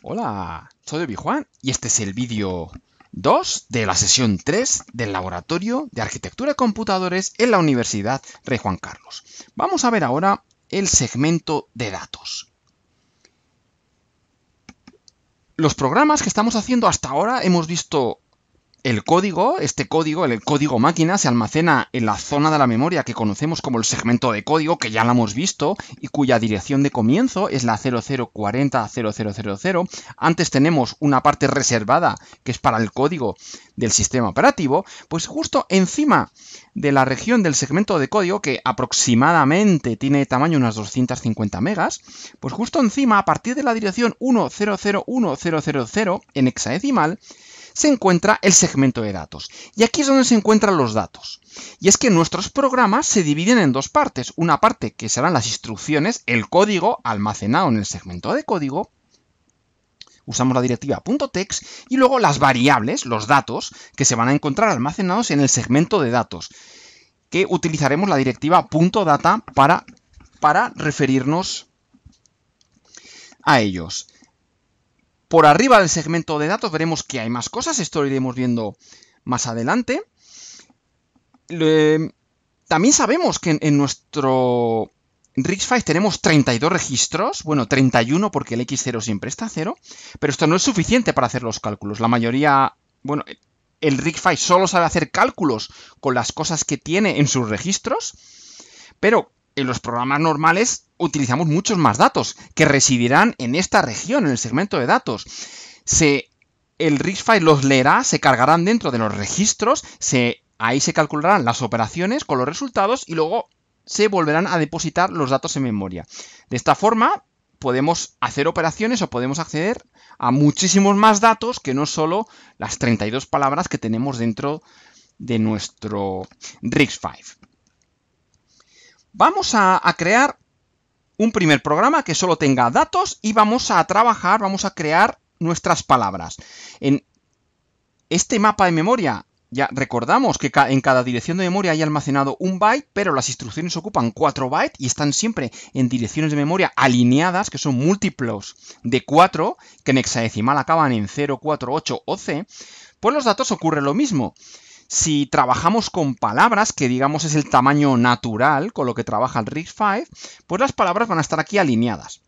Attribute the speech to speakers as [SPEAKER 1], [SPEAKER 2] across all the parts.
[SPEAKER 1] Hola, soy Obi Juan y este es el vídeo 2 de la sesión 3 del Laboratorio de Arquitectura de Computadores en la Universidad Rey Juan Carlos. Vamos a ver ahora el segmento de datos. Los programas que estamos haciendo hasta ahora hemos visto el código, este código, el código máquina, se almacena en la zona de la memoria que conocemos como el segmento de código, que ya lo hemos visto, y cuya dirección de comienzo es la 0040000 Antes tenemos una parte reservada, que es para el código del sistema operativo, pues justo encima de la región del segmento de código, que aproximadamente tiene tamaño unas 250 megas, pues justo encima, a partir de la dirección 1001000 en hexadecimal, se encuentra el segmento de datos. Y aquí es donde se encuentran los datos. Y es que nuestros programas se dividen en dos partes. Una parte que serán las instrucciones, el código almacenado en el segmento de código, usamos la directiva .text y luego las variables, los datos, que se van a encontrar almacenados en el segmento de datos, que utilizaremos la directiva .data para, para referirnos a ellos. Por arriba del segmento de datos veremos que hay más cosas, esto lo iremos viendo más adelante. también sabemos que en, nuestro risc tenemos 32 registros, bueno, 31 porque el X0 siempre está 0, pero esto no es suficiente para hacer los cálculos. La mayoría, bueno, el risc solo sabe hacer cálculos con las cosas que tiene en sus registros, pero en los programas normales utilizamos muchos más datos que residirán en esta región, en el segmento de datos. Se, el RISC-File los leerá, se cargarán dentro de los registros, se, ahí se calcularán las operaciones con los resultados y luego se volverán a depositar los datos en memoria. De esta forma podemos hacer operaciones o podemos acceder a muchísimos más datos que no solo las 32 palabras que tenemos dentro de nuestro RISC-V. Vamos a, crear un primer programa que solo tenga datos y vamos a trabajar, vamos a crear nuestras palabras. En este mapa de memoria ya recordamos que en cada dirección de memoria hay almacenado un byte, pero las instrucciones ocupan 4 bytes y están siempre en direcciones de memoria alineadas, que son múltiplos de 4, que en hexadecimal acaban en 0, 4, 8 o C. Pues los datos ocurre lo mismo. Si trabajamos con palabras, que digamos es el tamaño natural con lo que trabaja el RIG 5, pues las palabras van a estar aquí alineadas.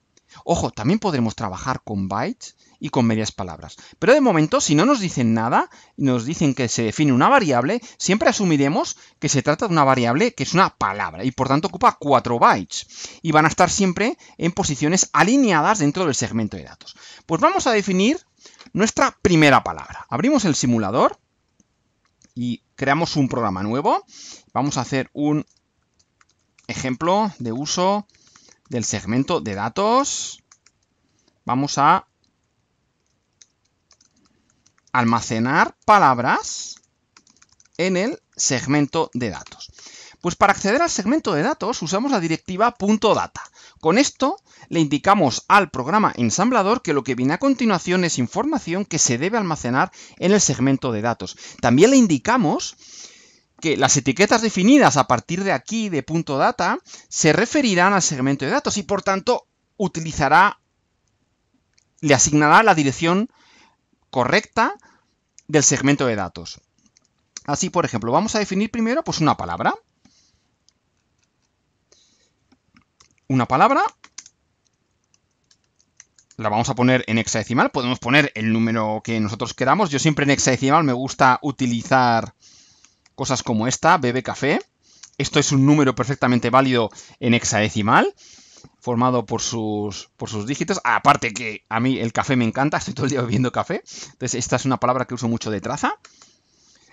[SPEAKER 1] Ojo, también podremos trabajar con bytes y con medias palabras. Pero de momento, si no nos dicen nada, nos dicen que se define una variable, siempre asumiremos que se trata de una variable que es una palabra y por tanto ocupa 4 bytes. Y van a estar siempre en posiciones alineadas dentro del segmento de datos. Pues vamos a definir nuestra primera palabra. Abrimos el simulador y creamos un programa nuevo. Vamos a hacer un ejemplo de uso del segmento de datos. Vamos a almacenar palabras en el segmento de datos. Pues para acceder al segmento de datos usamos la directiva .data. Con esto le indicamos al programa ensamblador que lo que viene a continuación es información que se debe almacenar en el segmento de datos. También le indicamos que las etiquetas definidas a partir de aquí de .data se referirán al segmento de datos y por tanto utilizará, le asignará la dirección correcta del segmento de datos. Así, por ejemplo, vamos a definir primero pues, una palabra. una palabra. La vamos a poner en hexadecimal. Podemos poner el número que nosotros queramos. Yo siempre en hexadecimal me gusta utilizar cosas como esta, bebe café. Esto es un número perfectamente válido en hexadecimal, formado por sus, por sus dígitos. Aparte que a mí el café me encanta, estoy todo el día bebiendo café. Entonces esta es una palabra que uso mucho de traza.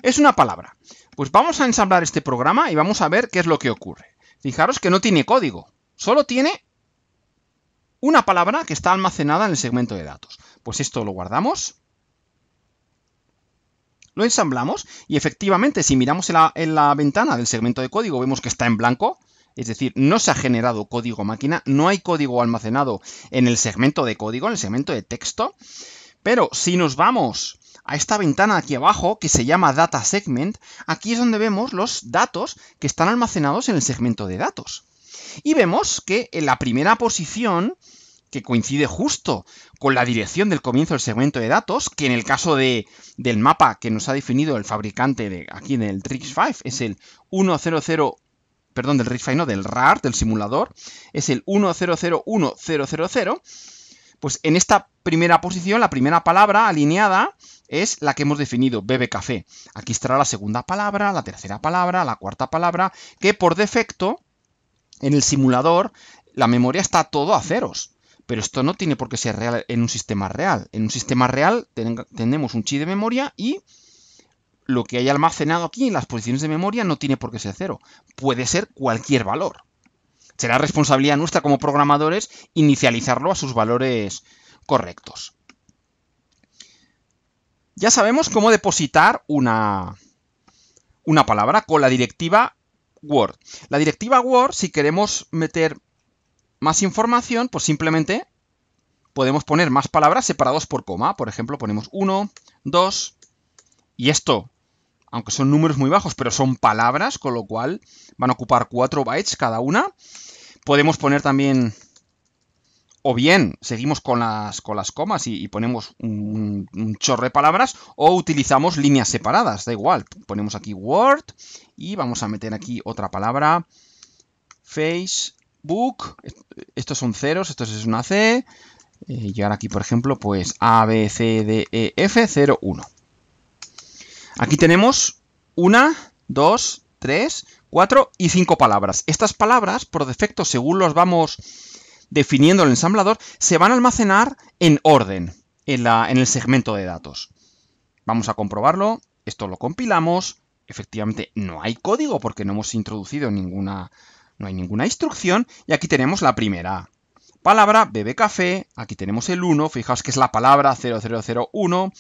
[SPEAKER 1] Es una palabra. Pues vamos a ensamblar este programa y vamos a ver qué es lo que ocurre. Fijaros que no tiene código. Solo tiene una palabra que está almacenada en el segmento de datos. Pues esto lo guardamos, lo ensamblamos y efectivamente si miramos en la, en la ventana del segmento de código vemos que está en blanco, es decir, no se ha generado código máquina, no hay código almacenado en el segmento de código, en el segmento de texto, pero si nos vamos a esta ventana aquí abajo que se llama Data Segment, aquí es donde vemos los datos que están almacenados en el segmento de datos. Y vemos que en la primera posición, que coincide justo con la dirección del comienzo del segmento de datos, que en el caso del mapa que nos ha definido el fabricante de, aquí en el 5 es el 100, perdón, del RIX5 no, del RAR, del simulador, es el 1001000, pues en esta primera posición, la primera palabra alineada es la que hemos definido, bebe café. Aquí estará la segunda palabra, la tercera palabra, la cuarta palabra, que por defecto en el simulador, la memoria está todo a ceros. Pero esto no tiene por qué ser real en un sistema real. En un sistema real tenemos un chip de memoria y lo que hay almacenado aquí en las posiciones de memoria no tiene por qué ser cero. Puede ser cualquier valor. Será responsabilidad nuestra como programadores inicializarlo a sus valores correctos. Ya sabemos cómo depositar una, una palabra con la directiva Word. La directiva Word, si queremos meter más información, pues simplemente podemos poner más palabras separados por coma. Por ejemplo, ponemos 1, 2, y esto, aunque son números muy bajos, pero son palabras, con lo cual van a ocupar 4 bytes cada una. Podemos poner también o bien seguimos con las, comas y, ponemos un, chorro de palabras, o utilizamos líneas separadas, da igual. Ponemos aquí Word y vamos a meter aquí otra palabra, Facebook, estos son ceros, esto es una C, eh, y ahora aquí, por ejemplo, pues A, B, C, D, E, F, 0, 1. Aquí tenemos una, dos, tres, cuatro y cinco palabras. Estas palabras, por defecto, según los vamos definiendo el ensamblador, se van a almacenar en orden, en, el segmento de datos. Vamos a comprobarlo, esto lo compilamos, efectivamente no hay código porque no hemos introducido ninguna, no hay ninguna instrucción, y aquí tenemos la primera palabra, bebe café, aquí tenemos el 1, fijaos que es la palabra 0001,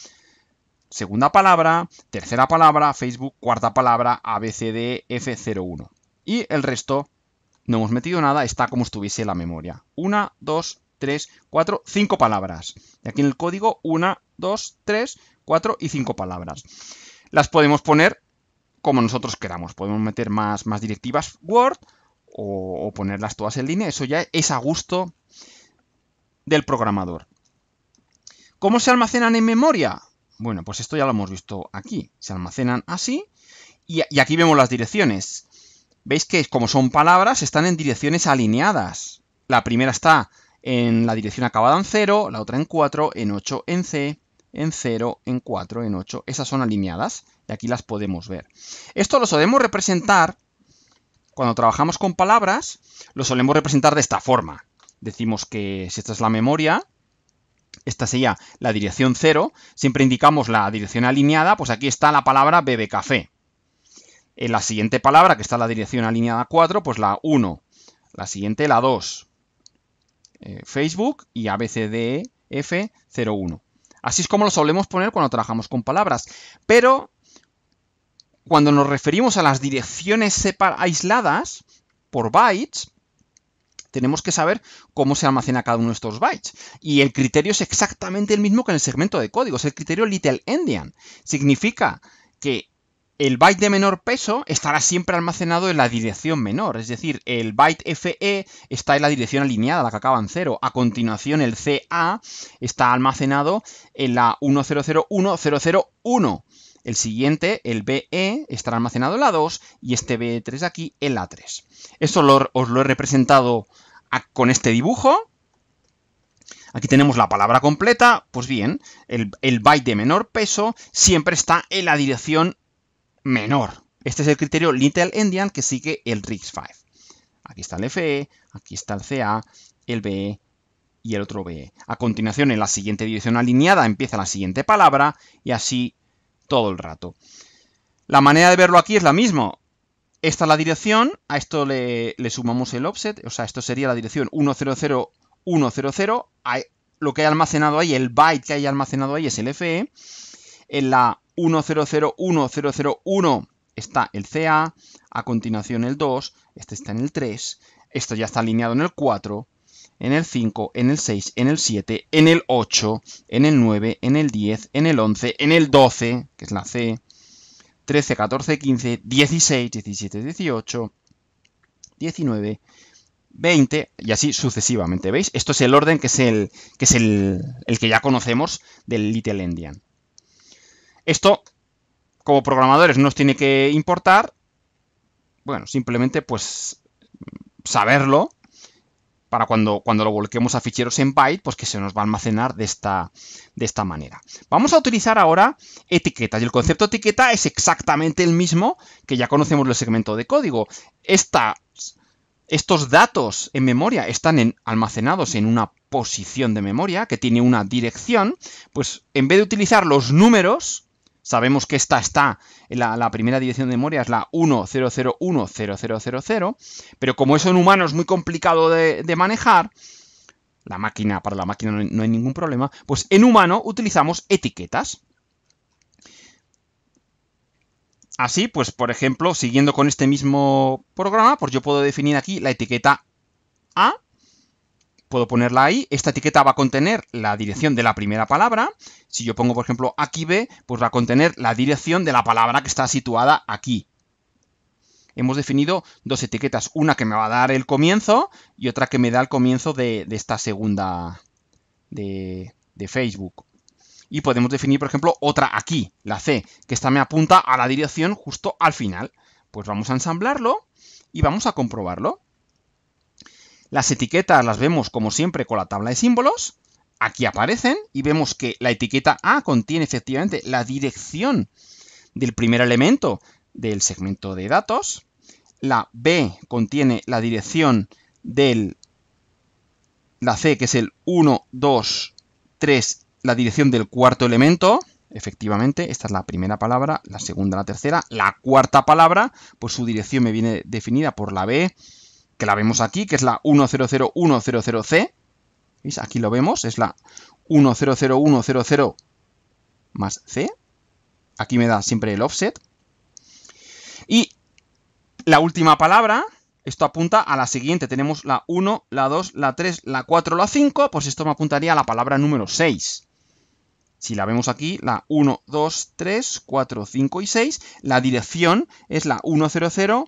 [SPEAKER 1] segunda palabra, tercera palabra, Facebook, cuarta palabra, ABCDF01. Y el resto no hemos metido nada, está como estuviese la memoria. Una, dos, tres, cuatro, cinco palabras. Y aquí en el código, una, dos, tres, cuatro y cinco palabras. Las podemos poner como nosotros queramos. Podemos meter más, más directivas Word o, ponerlas todas en línea. Eso ya es a gusto del programador. ¿Cómo se almacenan en memoria? Bueno, pues esto ya lo hemos visto aquí. Se almacenan así y aquí vemos las direcciones veis que como son palabras están en direcciones alineadas. La primera está en la dirección acabada en 0, la otra en 4, en 8 en C, en 0, en 4, en 8. Esas son alineadas y aquí las podemos ver. Esto lo solemos representar, cuando trabajamos con palabras, lo solemos representar de esta forma. Decimos que si esta es la memoria, esta sería la dirección 0, siempre indicamos la dirección alineada, pues aquí está la palabra bebé café. En la siguiente palabra, que está la dirección alineada 4, pues la 1. La siguiente, la 2. Eh, Facebook y ABCDEF01. Así es como lo solemos poner cuando trabajamos con palabras. Pero cuando nos referimos a las direcciones aisladas por bytes, tenemos que saber cómo se almacena cada uno de estos bytes. Y el criterio es exactamente el mismo que en el segmento de código, es el criterio little endian. Significa que el byte de menor peso estará siempre almacenado en la dirección menor, es decir, el byte FE está en la dirección alineada, la que acaba en 0. A continuación, el CA está almacenado en la 1001001. El siguiente, el BE, estará almacenado en la 2 y este BE3 aquí en la 3. Esto os lo he representado con este dibujo. Aquí tenemos la palabra completa, pues bien, el, el byte de menor peso siempre está en la dirección menor. Este es el criterio Little Endian que sigue el rigs 5 Aquí está el FE, aquí está el CA, el BE y el otro BE. A continuación, en la siguiente dirección alineada empieza la siguiente palabra y así todo el rato. La manera de verlo aquí es la misma. Esta es la dirección, a esto le, le sumamos el offset, o sea, esto sería la dirección 100100, lo que hay almacenado ahí, el byte que hay almacenado ahí es el FE, en la 1001001 está el CA, a continuación el 2, este está en el 3, esto ya está alineado en el 4, en el 5, en el 6, en el 7, en el 8, en el 9, en el 10, en el 11, en el 12, que es la C, 13, 14, 15, 16, 17, 18, 19, 20 y así sucesivamente, ¿veis? Esto es el orden que es el que, es el, el que ya conocemos del Little Endian. Esto, como programadores, nos tiene que importar. Bueno, simplemente pues saberlo para cuando, cuando lo volquemos a ficheros en byte, pues que se nos va a almacenar de esta, de esta manera. Vamos a utilizar ahora etiquetas, y el concepto etiqueta es exactamente el mismo que ya conocemos del segmento de código. estos datos en memoria están almacenados en una posición de memoria que tiene una dirección, pues en vez de utilizar los números, Sabemos que esta está, la, la primera dirección de memoria es la 10010000, pero como eso en humano es muy complicado de, manejar, la máquina, para la máquina no hay, no hay ningún problema, pues en humano utilizamos etiquetas. Así, pues por ejemplo, siguiendo con este mismo programa, pues yo puedo definir aquí la etiqueta A puedo ponerla ahí. Esta etiqueta va a contener la dirección de la primera palabra. Si yo pongo, por ejemplo, aquí B, pues va a contener la dirección de la palabra que está situada aquí. Hemos definido dos etiquetas, una que me va a dar el comienzo y otra que me da el comienzo de, esta segunda de, de Facebook. Y podemos definir, por ejemplo, otra aquí, la C, que esta me apunta a la dirección justo al final. Pues vamos a ensamblarlo y vamos a comprobarlo. Las etiquetas las vemos como siempre con la tabla de símbolos. Aquí aparecen y vemos que la etiqueta A contiene efectivamente la dirección del primer elemento del segmento de datos. La B contiene la dirección del... La C, que es el 1, 2, 3, la dirección del cuarto elemento. Efectivamente, esta es la primera palabra, la segunda, la tercera. La cuarta palabra, pues su dirección me viene definida por la B, que la vemos aquí, que es la 100100C. Aquí lo vemos, es la 100100 más C. Aquí me da siempre el offset. Y la última palabra, esto apunta a la siguiente. Tenemos la 1, la 2, la 3, la 4, la 5, pues esto me apuntaría a la palabra número 6. Si la vemos aquí, la 1, 2, 3, 4, 5 y 6, la dirección es la 100,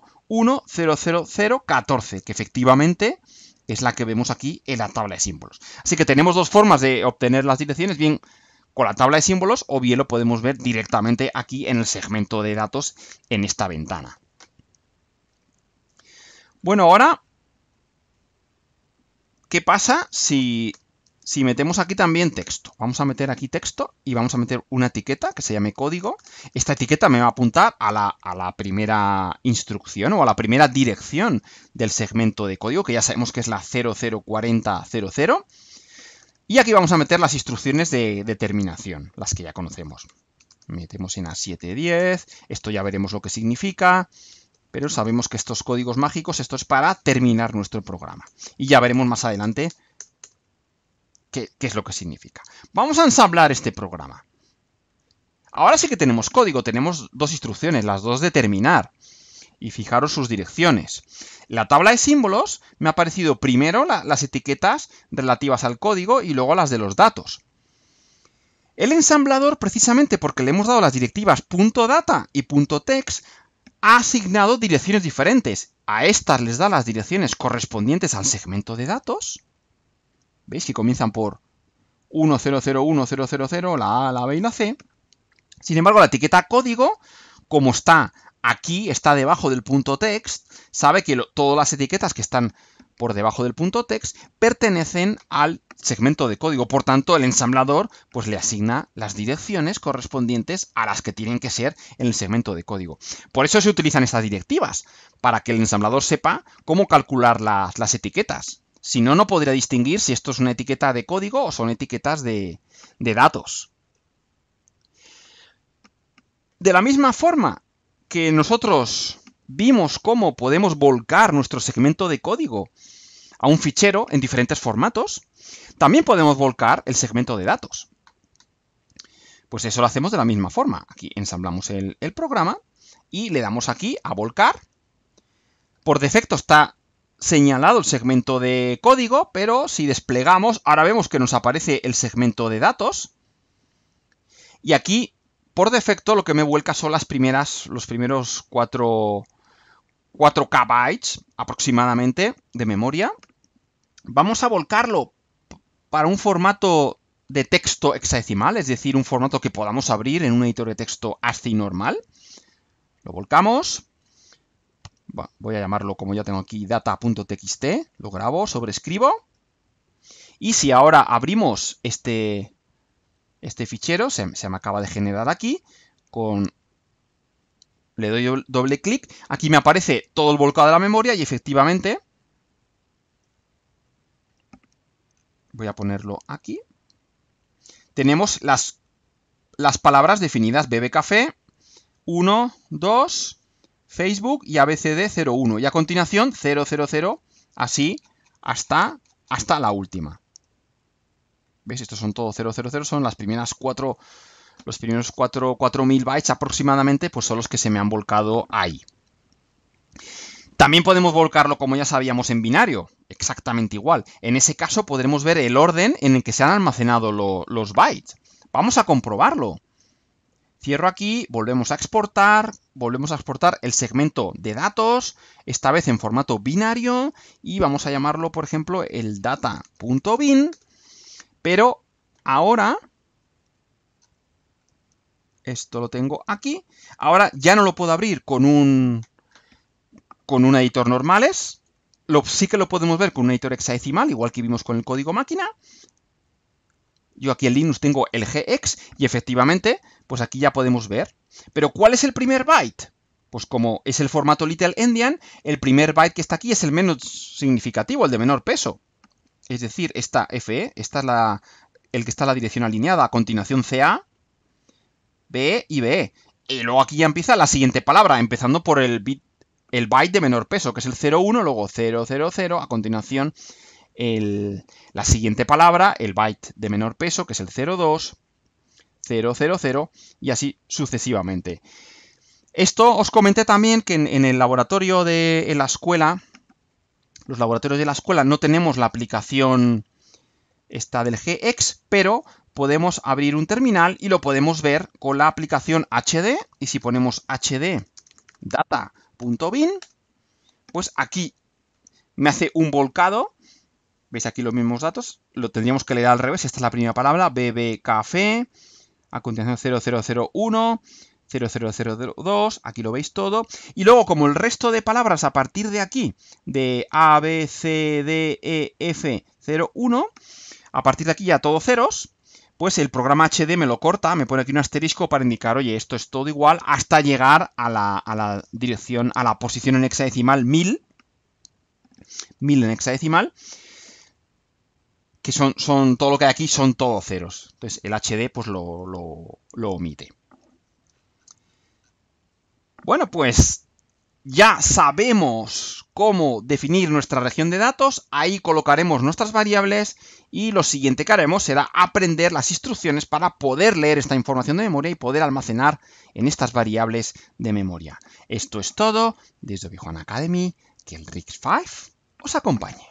[SPEAKER 1] 100014, que efectivamente es la que vemos aquí en la tabla de símbolos. Así que tenemos dos formas de obtener las direcciones, bien con la tabla de símbolos o bien lo podemos ver directamente aquí en el segmento de datos en esta ventana. Bueno, ahora, ¿qué pasa si si metemos aquí también texto, vamos a meter aquí texto y vamos a meter una etiqueta que se llame código. Esta etiqueta me va a apuntar a la, primera instrucción o a la primera dirección del segmento de código, que ya sabemos que es la 004000. Y aquí vamos a meter las instrucciones de, de terminación, las que ya conocemos. Metemos en A710, esto ya veremos lo que significa, pero sabemos que estos códigos mágicos, esto es para terminar nuestro programa. Y ya veremos más adelante qué, es lo que significa. Vamos a ensamblar este programa. Ahora sí que tenemos código, tenemos dos instrucciones, las dos de terminar. Y fijaros sus direcciones. La tabla de símbolos me ha parecido primero las etiquetas relativas al código y luego las de los datos. El ensamblador, precisamente porque le hemos dado las directivas .data y .text, ha asignado direcciones diferentes. A estas les da las direcciones correspondientes al segmento de datos ¿Veis? Si comienzan por 1001000 la A, la B y la C. Sin embargo, la etiqueta código, como está aquí, está debajo del punto text, sabe que todas las etiquetas que están por debajo del punto text pertenecen al segmento de código. Por tanto, el ensamblador pues, le asigna las direcciones correspondientes a las que tienen que ser en el segmento de código. Por eso se utilizan estas directivas, para que el ensamblador sepa cómo calcular las, las etiquetas. Si no, no podría distinguir si esto es una etiqueta de código o son etiquetas de, datos. De la misma forma que nosotros vimos cómo podemos volcar nuestro segmento de código a un fichero en diferentes formatos, también podemos volcar el segmento de datos. Pues eso lo hacemos de la misma forma. Aquí ensamblamos el, el programa y le damos aquí a volcar. Por defecto está señalado el segmento de código, pero si desplegamos, ahora vemos que nos aparece el segmento de datos. Y aquí, por defecto, lo que me vuelca son las primeras, los primeros 4, k KB aproximadamente de memoria. Vamos a volcarlo para un formato de texto hexadecimal, es decir, un formato que podamos abrir en un editor de texto ASCII normal. Lo volcamos, voy a llamarlo como ya tengo aquí, data.txt, lo grabo, sobrescribo, y si ahora abrimos este, este fichero, se, me acaba de generar aquí, con le doy doble clic, aquí me aparece todo el volcado de la memoria y efectivamente voy a ponerlo aquí. Tenemos las, las palabras definidas, bebe café, 1, 2, Facebook y ABCD01. Y a continuación 000, así hasta, hasta la última. ¿Veis? Estos son todos 000, son las primeras cuatro, los primeros 4.000 bytes aproximadamente, pues son los que se me han volcado ahí. También podemos volcarlo, como ya sabíamos, en binario, exactamente igual. En ese caso podremos ver el orden en el que se han almacenado los bytes. Vamos a comprobarlo. Cierro aquí, volvemos a exportar, volvemos a exportar el segmento de datos, esta vez en formato binario, y vamos a llamarlo, por ejemplo, el data.bin, pero ahora, esto lo tengo aquí, ahora ya no lo puedo abrir con un, con un editor normales, lo, sí que lo podemos ver con un editor hexadecimal, igual que vimos con el código máquina, yo aquí en Linux tengo el gx y efectivamente, pues aquí ya podemos ver. Pero ¿cuál es el primer byte? Pues como es el formato Little Endian, el primer byte que está aquí es el menos significativo, el de menor peso. Es decir, esta FE, esta es la, el que está la dirección alineada. A continuación CA, B e y BE. Y luego aquí ya empieza la siguiente palabra, empezando por el bit, el byte de menor peso, que es el 01, luego 000, a continuación la siguiente palabra, el byte de menor peso, que es el 02, 000 y así sucesivamente. Esto os comenté también que en, el laboratorio de la escuela, los laboratorios de la escuela no tenemos la aplicación esta del GX, pero podemos abrir un terminal y lo podemos ver con la aplicación HD. Y si ponemos HD data.bin, pues aquí me hace un volcado Veis aquí los mismos datos, lo tendríamos que leer al revés, esta es la primera palabra, café. a continuación 0001, 0002, aquí lo veis todo, y luego como el resto de palabras a partir de aquí, de A, B, C, D, E, F, 01, a partir de aquí ya todo ceros, pues el programa HD me lo corta, me pone aquí un asterisco para indicar, oye, esto es todo igual, hasta llegar a la, a la dirección, a la posición en hexadecimal 1000, 1000 en hexadecimal, que son, son todo lo que hay aquí son todos ceros. Entonces el HD pues lo, lo, omite. Bueno, pues ya sabemos cómo definir nuestra región de datos, ahí colocaremos nuestras variables y lo siguiente que haremos será aprender las instrucciones para poder leer esta información de memoria y poder almacenar en estas variables de memoria. Esto es todo desde Obi Academy, que el RIX5 os acompañe.